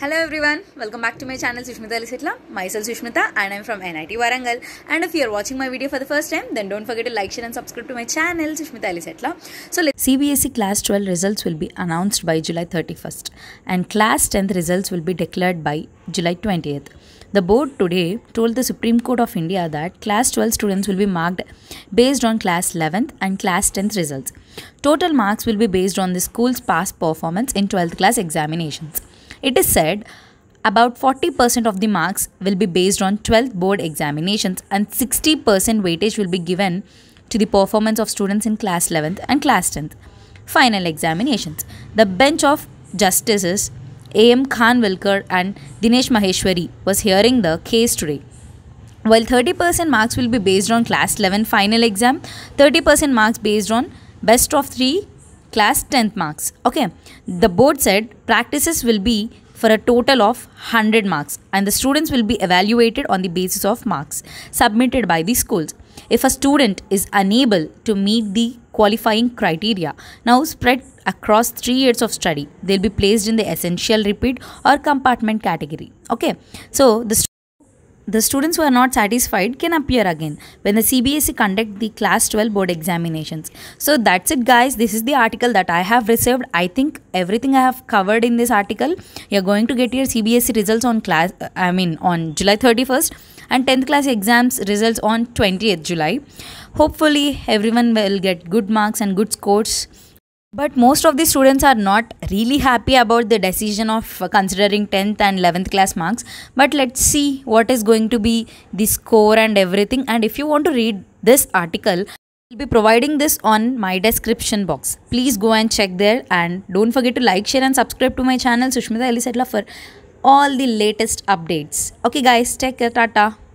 Hello everyone, welcome back to my channel Sushmita Alisitla. Myself Sushmita and I'm from NIT Warangal. And if you're watching my video for the first time, then don't forget to like, share and subscribe to my channel Sushmita Alisitla. So let's CBSE Class 12 results will be announced by July 31st and Class 10th results will be declared by July 20th. The board today told the Supreme Court of India that Class 12 students will be marked based on Class 11th and Class 10th results. Total marks will be based on the school's past performance in 12th class examinations. It is said about 40% of the marks will be based on 12th board examinations and 60% weightage will be given to the performance of students in class 11th and class 10th final examinations. The bench of justices A.M. Khanwilkar and Dinesh Maheshwari was hearing the case today. While 30% marks will be based on class 11 final exam, 30% marks based on best of 3 class 10th marks okay the board said practices will be for a total of 100 marks and the students will be evaluated on the basis of marks submitted by the schools if a student is unable to meet the qualifying criteria now spread across 3 years of study they'll be placed in the essential repeat or compartment category okay so the the students who are not satisfied can appear again when the CBSE conduct the class 12 board examinations. So that's it guys. This is the article that I have received. I think everything I have covered in this article. You're going to get your CBSE results on class uh, I mean on July 31st and 10th class exams results on 20th July. Hopefully everyone will get good marks and good scores but most of the students are not really happy about the decision of considering 10th and 11th class marks. But let's see what is going to be the score and everything. And if you want to read this article, I'll be providing this on my description box. Please go and check there and don't forget to like, share and subscribe to my channel Sushmita Ellie Settler for all the latest updates. Okay guys, take care, tata.